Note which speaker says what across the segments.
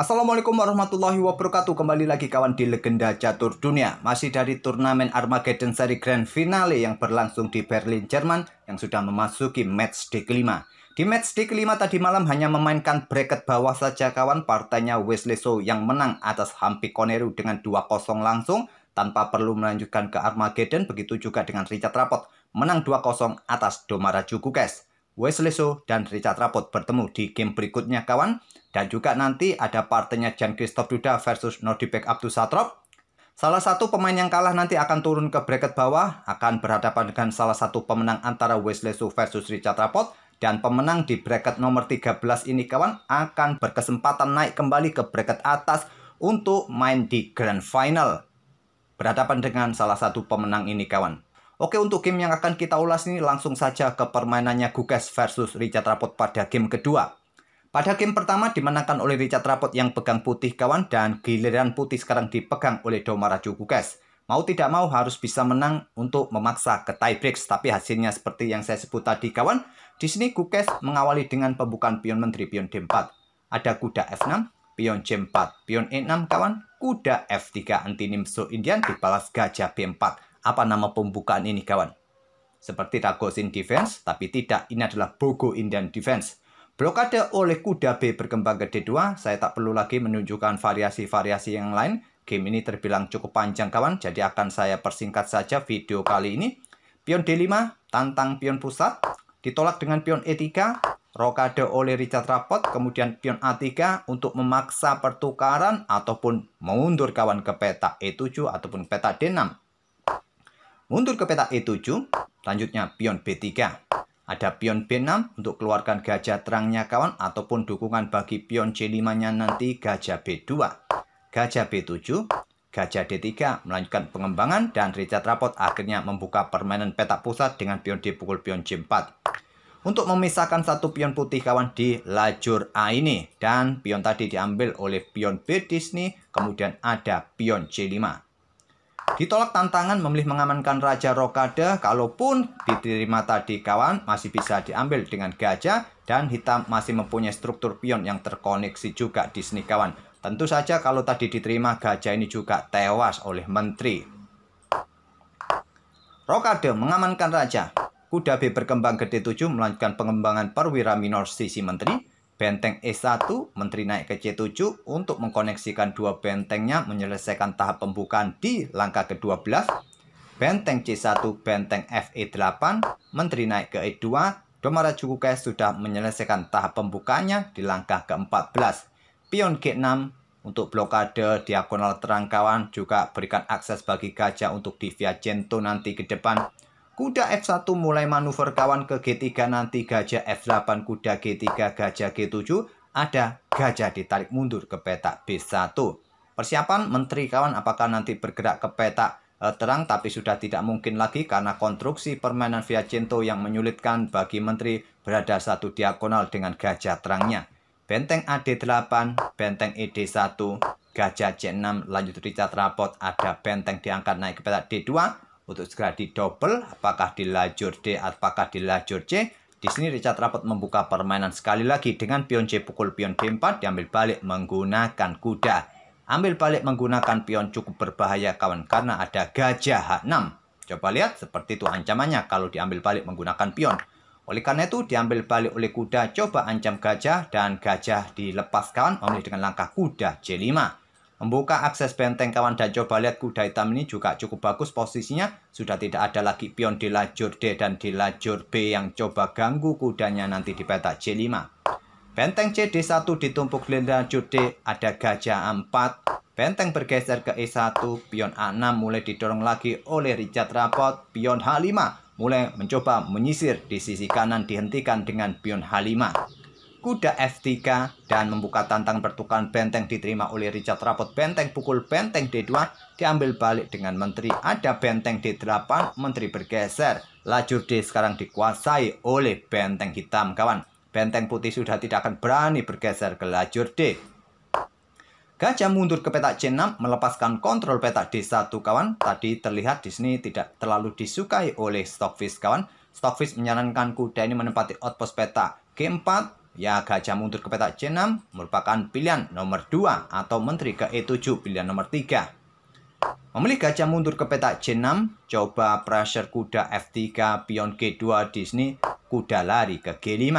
Speaker 1: Assalamualaikum warahmatullahi wabarakatuh Kembali lagi kawan di Legenda Catur Dunia Masih dari turnamen Armageddon seri Grand Finale yang berlangsung di Berlin, Jerman Yang sudah memasuki match D5 Di match D5 tadi malam hanya memainkan bracket bawah saja kawan Partainya Wesley So yang menang atas Hampi Koneru dengan 2-0 langsung Tanpa perlu melanjutkan ke Armageddon Begitu juga dengan Richard Rapot Menang 2-0 atas Domara Jukukes Wesley So dan Richard Rapot bertemu di game berikutnya kawan. Dan juga nanti ada partainya Jan Kristof Duda versus Up to Satrop. Salah satu pemain yang kalah nanti akan turun ke bracket bawah, akan berhadapan dengan salah satu pemenang antara Wesley So versus Richard Rapot. Dan pemenang di bracket nomor 13 ini kawan akan berkesempatan naik kembali ke bracket atas untuk main di grand final. Berhadapan dengan salah satu pemenang ini kawan. Oke untuk game yang akan kita ulas ini langsung saja ke permainannya Gugas versus Richard Rapot pada game kedua. Pada game pertama dimenangkan oleh Richard Rapot yang pegang putih kawan dan giliran putih sekarang dipegang oleh Domaraju Gugas. Mau tidak mau harus bisa menang untuk memaksa ke tie tapi hasilnya seperti yang saya sebut tadi kawan. Di sini Gugas mengawali dengan pembukaan pion menteri pion D4. Ada kuda F6, pion C4, pion E6 kawan, kuda F3 anti nimso Indian dibalas gajah B4. Apa nama pembukaan ini kawan? Seperti in Defense, tapi tidak. Ini adalah Bogo Indian Defense. Blokade oleh kuda B berkembang ke D2. Saya tak perlu lagi menunjukkan variasi-variasi yang lain. Game ini terbilang cukup panjang kawan, jadi akan saya persingkat saja video kali ini. Pion D5, tantang pion pusat. Ditolak dengan pion E3, rokade oleh Richard Rapot, kemudian pion A3 untuk memaksa pertukaran ataupun mengundur kawan ke peta E7 ataupun peta D6. Mundur ke peta E7, lanjutnya pion B3. Ada pion B6 untuk keluarkan gajah terangnya kawan ataupun dukungan bagi pion C5-nya nanti gajah B2. Gajah B7, gajah D3 melanjutkan pengembangan dan Richard Rapot akhirnya membuka permainan petak pusat dengan pion D pukul pion C4. Untuk memisahkan satu pion putih kawan di lajur A ini dan pion tadi diambil oleh pion B di sini, kemudian ada pion C5. Ditolak tantangan memilih mengamankan Raja Rokade, kalaupun diterima tadi kawan masih bisa diambil dengan gajah dan hitam masih mempunyai struktur pion yang terkoneksi juga di sini kawan. Tentu saja kalau tadi diterima gajah ini juga tewas oleh menteri. Rokade mengamankan raja. Kuda B berkembang ke d 7 melanjutkan pengembangan perwira minor sisi menteri benteng E1, menteri naik ke C7 untuk mengkoneksikan dua bentengnya menyelesaikan tahap pembukaan di langkah ke-12. Benteng C1, benteng FE8, menteri naik ke E2, Domara Cukukai sudah menyelesaikan tahap pembukanya di langkah ke-14. Pion G6 untuk blokade diagonal terangkawan juga berikan akses bagi gajah untuk di via Cento nanti ke depan. Kuda F1 mulai manuver kawan ke G3 nanti gajah F8 kuda G3 gajah G7 ada gajah ditarik mundur ke petak B1. Persiapan menteri kawan apakah nanti bergerak ke petak eh, terang tapi sudah tidak mungkin lagi karena konstruksi permainan Via Viacinto yang menyulitkan bagi menteri berada satu diagonal dengan gajah terangnya. Benteng AD8, benteng ED1, gajah C6 lanjut Richard Rapot ada benteng diangkat naik ke petak D2 untuk segera didobel apakah di lajur D apakah di lajur C di sini Richard Rapat membuka permainan sekali lagi dengan pion C pukul pion D4 diambil balik menggunakan kuda ambil balik menggunakan pion cukup berbahaya kawan karena ada gajah H6 coba lihat seperti itu ancamannya kalau diambil balik menggunakan pion oleh karena itu diambil balik oleh kuda coba ancam gajah dan gajah dilepaskan oleh dengan langkah kuda C5 Membuka akses benteng kawan dan coba lihat kuda hitam ini juga cukup bagus posisinya. Sudah tidak ada lagi pion di lajur D dan di lajur B yang coba ganggu kudanya nanti di peta C5. Benteng CD1 ditumpuk di lajur D, ada gajah a 4. Benteng bergeser ke E1, pion A6 mulai didorong lagi oleh Richard Rapot, pion H5 mulai mencoba menyisir di sisi kanan dihentikan dengan pion H5 kuda F3 dan membuka tantang pertukaran benteng diterima oleh Richard Rapot benteng pukul benteng D2 diambil balik dengan menteri ada benteng D8 menteri bergeser lajur D sekarang dikuasai oleh benteng hitam kawan benteng putih sudah tidak akan berani bergeser ke lajur D Gajah mundur ke petak C6 melepaskan kontrol petak D1 kawan. Tadi terlihat di sini tidak terlalu disukai oleh Stockfish kawan. Stockfish menyarankan kuda ini menempati outpost petak G4 Ya, gajah mundur ke petak C6 merupakan pilihan nomor 2 atau menteri ke E7 pilihan nomor 3. Memilih gajah mundur ke petak C6, coba pressure kuda F3, pion G2 di sini, kuda lari ke G5,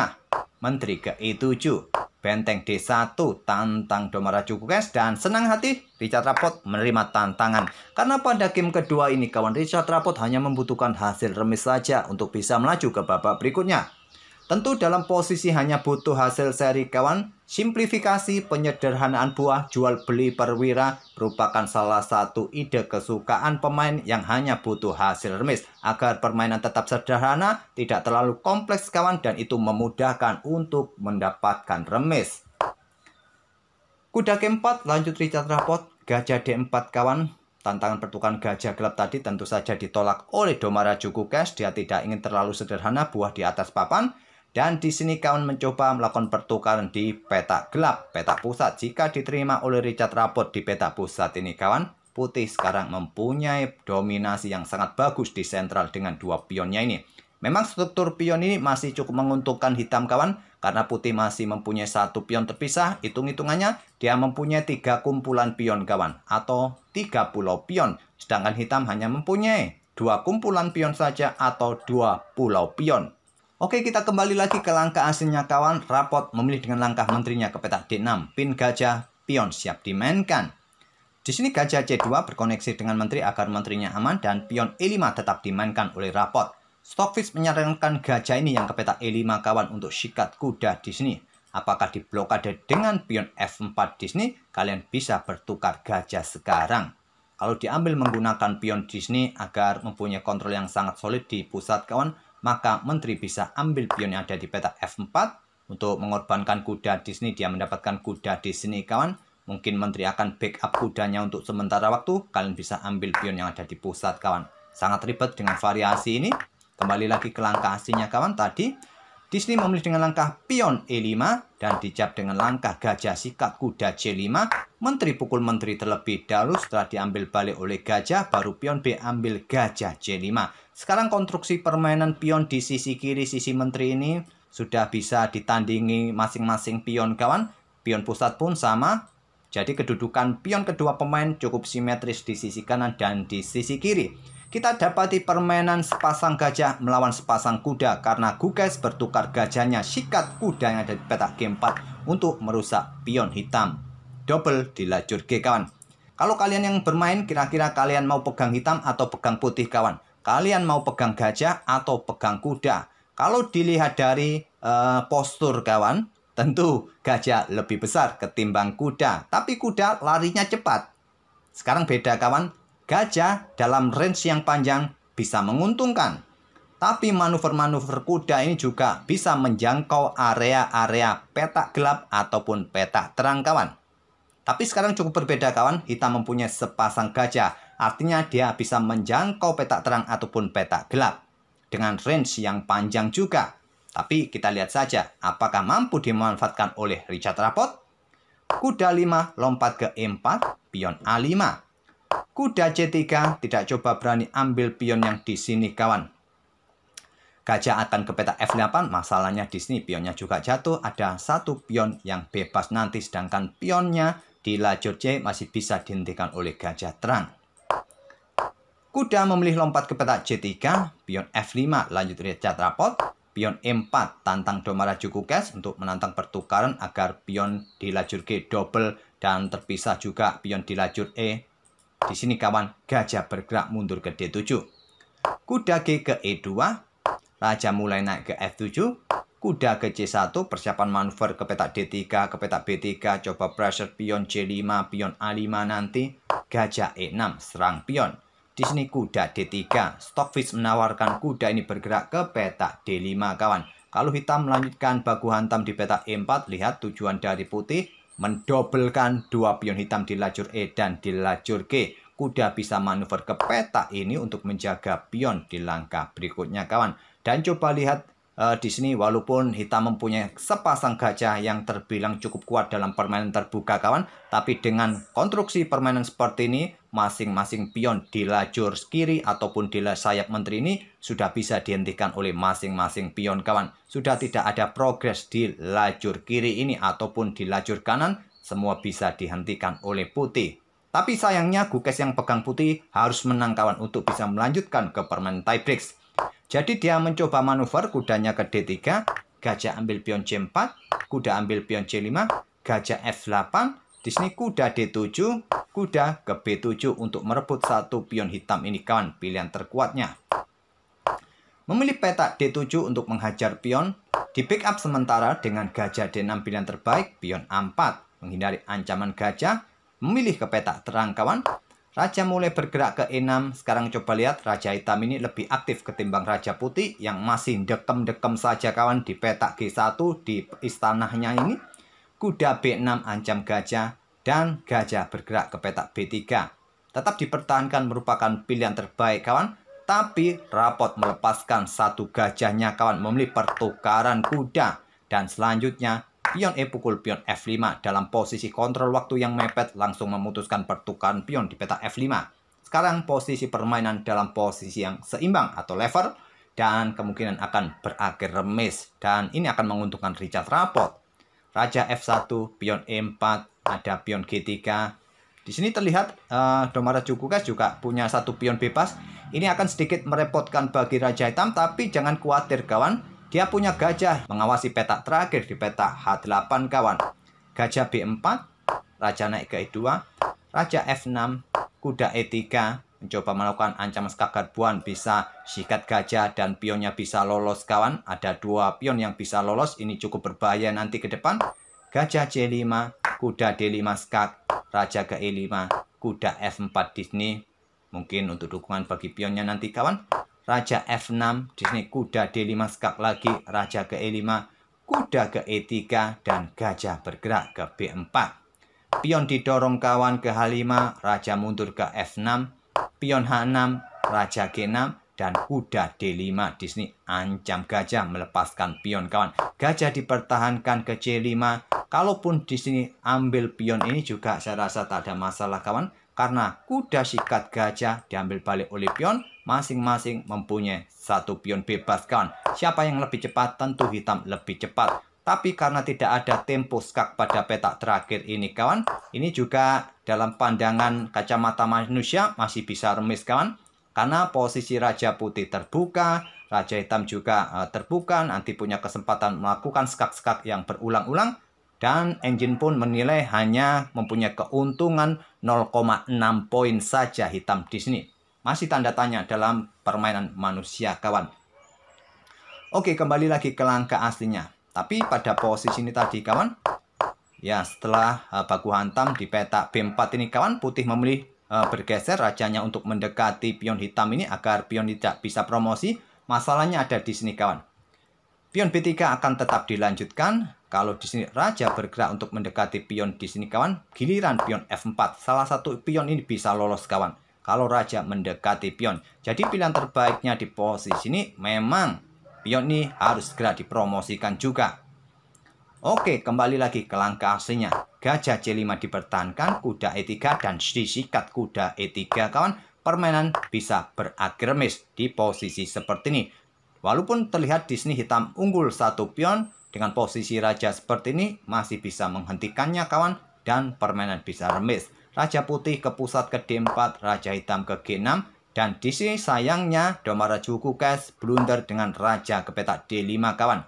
Speaker 1: menteri ke E7, benteng D1, tantang Domara Cukukes, dan senang hati Richard Rapot menerima tantangan. Karena pada game kedua ini kawan Richard Rapot hanya membutuhkan hasil remis saja untuk bisa melaju ke babak berikutnya. Tentu dalam posisi hanya butuh hasil seri kawan, simplifikasi penyederhanaan buah jual beli perwira merupakan salah satu ide kesukaan pemain yang hanya butuh hasil remis agar permainan tetap sederhana, tidak terlalu kompleks kawan dan itu memudahkan untuk mendapatkan remis. Kuda keempat lanjut Richard Rapot, gajah D4 kawan, Tantangan pertukaran gajah gelap tadi tentu saja ditolak oleh Domara Juku Cash. Dia tidak ingin terlalu sederhana buah di atas papan. Dan di sini kawan mencoba melakukan pertukaran di peta gelap, peta pusat. Jika diterima oleh Richard Rapot di peta pusat ini kawan, putih sekarang mempunyai dominasi yang sangat bagus di sentral dengan dua pionnya ini. Memang struktur pion ini masih cukup menguntungkan hitam kawan, karena putih masih mempunyai satu pion terpisah, hitung-hitungannya dia mempunyai tiga kumpulan pion kawan, atau tiga pulau pion. Sedangkan hitam hanya mempunyai dua kumpulan pion saja atau dua pulau pion. Oke, kita kembali lagi ke langkah aslinya kawan. Rapot memilih dengan langkah menterinya ke petak D6. Pin gajah, pion siap dimainkan. Di sini gajah C2 berkoneksi dengan menteri agar menterinya aman dan pion E5 tetap dimainkan oleh rapot. Stockfish menyarankan gajah ini yang ke petak E5 kawan untuk sikat kuda di sini. Apakah diblokade dengan pion F4 di sini? Kalian bisa bertukar gajah sekarang. Kalau diambil menggunakan pion di sini agar mempunyai kontrol yang sangat solid di pusat kawan, maka menteri bisa ambil pion yang ada di peta F4 untuk mengorbankan kuda di sini dia mendapatkan kuda di sini kawan mungkin menteri akan backup kudanya untuk sementara waktu kalian bisa ambil pion yang ada di pusat kawan sangat ribet dengan variasi ini kembali lagi ke langkah aslinya kawan tadi Disney memilih dengan langkah pion E5 dan dijawab dengan langkah gajah sikat kuda C5. Menteri pukul menteri terlebih dahulu setelah diambil balik oleh gajah, baru pion B ambil gajah C5. Sekarang konstruksi permainan pion di sisi kiri sisi menteri ini sudah bisa ditandingi masing-masing pion kawan. Pion pusat pun sama, jadi kedudukan pion kedua pemain cukup simetris di sisi kanan dan di sisi kiri kita dapati permainan sepasang gajah melawan sepasang kuda karena Gukes bertukar gajahnya sikat kuda kudanya di peta game 4 untuk merusak pion hitam. Double di lajur G kawan. Kalau kalian yang bermain kira-kira kalian mau pegang hitam atau pegang putih kawan. Kalian mau pegang gajah atau pegang kuda. Kalau dilihat dari uh, postur kawan, tentu gajah lebih besar ketimbang kuda. Tapi kuda larinya cepat. Sekarang beda kawan, Gajah dalam range yang panjang bisa menguntungkan. Tapi manuver-manuver kuda ini juga bisa menjangkau area-area petak gelap ataupun petak terang kawan. Tapi sekarang cukup berbeda kawan, hitam mempunyai sepasang gajah. Artinya dia bisa menjangkau petak terang ataupun petak gelap. Dengan range yang panjang juga. Tapi kita lihat saja apakah mampu dimanfaatkan oleh Richard Rapot. Kuda 5 lompat ke E4, pion A5. Kuda C3 tidak coba berani ambil pion yang di sini kawan. Gajah akan ke peta F8, masalahnya di sini pionnya juga jatuh. Ada satu pion yang bebas nanti, sedangkan pionnya di lajur C masih bisa dihentikan oleh gajah terang. Kuda memilih lompat ke peta C3, pion F5 lanjut gajah rapot, pion E4 tantang Domara kukes untuk menantang pertukaran agar pion di lajur G double dan terpisah juga pion di lajur E di sini kawan, gajah bergerak mundur ke D7. Kuda G ke E2, raja mulai naik ke F7, kuda ke C1, persiapan manuver ke petak D3, ke petak B3, coba pressure pion C5, pion A5 nanti, gajah E6, serang pion. Di sini kuda D3, Stockfish menawarkan kuda ini bergerak ke petak D5 kawan. Kalau hitam melanjutkan baku hantam di petak E4, lihat tujuan dari putih, mendobelkan dua pion hitam di lajur E dan di lajur G. Kuda bisa manuver ke peta ini untuk menjaga pion di langkah berikutnya kawan. Dan coba lihat uh, di sini walaupun hitam mempunyai sepasang gajah yang terbilang cukup kuat dalam permainan terbuka kawan tapi dengan konstruksi permainan seperti ini masing-masing pion di lajur kiri ataupun di sayap menteri ini sudah bisa dihentikan oleh masing-masing pion kawan sudah tidak ada progres di lajur kiri ini ataupun di lajur kanan semua bisa dihentikan oleh putih tapi sayangnya Gukes yang pegang putih harus menang kawan untuk bisa melanjutkan ke permainan tiebreaks jadi dia mencoba manuver kudanya ke D3, gajah ambil pion C4, kuda ambil pion C5, gajah F8, di sini kuda D7, kuda ke B7 untuk merebut satu pion hitam ini kawan, pilihan terkuatnya. Memilih petak D7 untuk menghajar pion, di pick up sementara dengan gajah D6 pilihan terbaik, pion A4, menghindari ancaman gajah, memilih ke petak terang kawan, Raja mulai bergerak ke E6. Sekarang coba lihat Raja Hitam ini lebih aktif ketimbang Raja Putih yang masih dekem-dekem saja kawan di petak G1 di istanahnya ini. Kuda B6 ancam gajah dan gajah bergerak ke petak B3. Tetap dipertahankan merupakan pilihan terbaik kawan. Tapi rapot melepaskan satu gajahnya kawan memilih pertukaran kuda. Dan selanjutnya Pion E pukul pion F5 dalam posisi kontrol waktu yang mepet langsung memutuskan pertukaran pion di peta F5. Sekarang posisi permainan dalam posisi yang seimbang atau lever dan kemungkinan akan berakhir remis dan ini akan menguntungkan Richard Rapport. Raja F1, pion E4, ada pion G3. Di sini terlihat uh, Domara Jukukas juga punya satu pion bebas. Ini akan sedikit merepotkan bagi Raja Hitam tapi jangan khawatir kawan dia punya gajah mengawasi petak terakhir di petak H8 kawan. Gajah B4, raja naik ke E2, raja F6, kuda E3, mencoba melakukan ancaman skakar buan bisa sikat gajah dan pionnya bisa lolos kawan. Ada dua pion yang bisa lolos, ini cukup berbahaya nanti ke depan. Gajah C5, kuda D5 skak, raja ke E5, kuda F4 Disney. Mungkin untuk dukungan bagi pionnya nanti kawan raja F6, di sini kuda D5 skak lagi, raja ke E5, kuda ke E3, dan gajah bergerak ke B4. Pion didorong kawan ke H5, raja mundur ke F6, pion H6, raja G6, dan kuda D5. Di sini ancam gajah melepaskan pion kawan. Gajah dipertahankan ke C5. Kalaupun di sini ambil pion ini juga saya rasa tak ada masalah kawan. Karena kuda sikat gajah diambil balik oleh pion masing-masing mempunyai satu pion bebaskan. Siapa yang lebih cepat tentu hitam lebih cepat. Tapi karena tidak ada tempo skak pada petak terakhir ini kawan, ini juga dalam pandangan kacamata manusia masih bisa remis kawan. Karena posisi Raja Putih terbuka, Raja Hitam juga eh, terbuka, nanti punya kesempatan melakukan skak-skak yang berulang-ulang. Dan engine pun menilai hanya mempunyai keuntungan 0,6 poin saja hitam di sini masih tanda tanya dalam permainan manusia kawan. Oke, kembali lagi ke langkah aslinya. Tapi pada posisi ini tadi kawan, ya setelah uh, baku hantam di peta B4 ini kawan, putih memilih eh, bergeser rajanya untuk mendekati pion hitam ini agar pion tidak bisa promosi. Masalahnya ada di sini kawan. Pion B3 akan tetap dilanjutkan. Kalau di sini raja bergerak untuk mendekati pion di sini kawan, giliran pion F4. Salah satu pion ini bisa lolos kawan kalau raja mendekati pion. Jadi pilihan terbaiknya di posisi ini memang pion ini harus segera dipromosikan juga. Oke, kembali lagi ke langkah aslinya. Gajah C5 dipertahankan, kuda E3 dan disikat kuda E3 kawan. Permainan bisa berakhir beragremis di posisi seperti ini. Walaupun terlihat di sini hitam unggul satu pion, dengan posisi raja seperti ini masih bisa menghentikannya kawan dan permainan bisa remis. Raja putih ke pusat ke D4, raja hitam ke G6, dan di sini sayangnya domba Raju Kukes blunder dengan raja ke peta D5 kawan.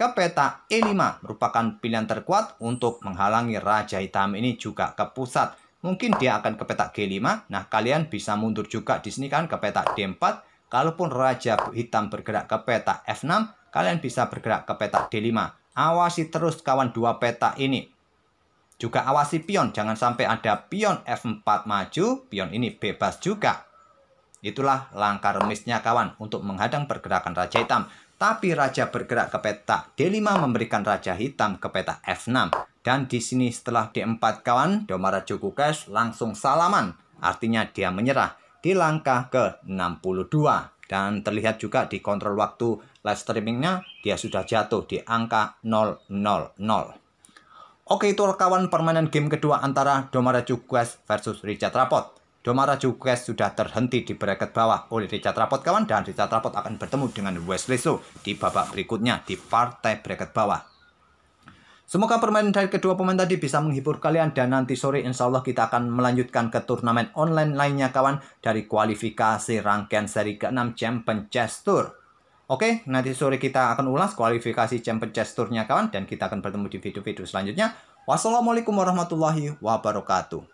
Speaker 1: Ke peta E5 merupakan pilihan terkuat untuk menghalangi raja hitam ini juga ke pusat. Mungkin dia akan ke peta G5. Nah, kalian bisa mundur juga di sini kan ke peta D4. Kalaupun raja hitam bergerak ke peta F6, kalian bisa bergerak ke peta D5. Awasi terus kawan dua peta ini. Juga awasi pion, jangan sampai ada pion F4 maju, pion ini bebas juga. Itulah langkah remisnya kawan untuk menghadang pergerakan raja hitam. Tapi raja bergerak ke peta D5 memberikan raja hitam ke peta F6. Dan di sini setelah D4 kawan, Domara Jokukes langsung salaman. Artinya dia menyerah di langkah ke-62 dan terlihat juga di kontrol waktu live streamingnya dia sudah jatuh di angka 000. Oke itu rekawan permainan game kedua antara Domara Jugues versus Richard Rapot. Domara Jugues sudah terhenti di bracket bawah oleh Richard Rapot kawan dan Richard Rapot akan bertemu dengan Wesley So di babak berikutnya di partai bracket bawah. Semoga permainan dari kedua pemain tadi bisa menghibur kalian dan nanti sore insya Allah kita akan melanjutkan ke turnamen online lainnya kawan dari kualifikasi rangkaian seri ke-6 Champion Chess Tour. Oke, nanti sore kita akan ulas kualifikasi Champion Chess tour kawan dan kita akan bertemu di video-video selanjutnya. Wassalamualaikum warahmatullahi wabarakatuh.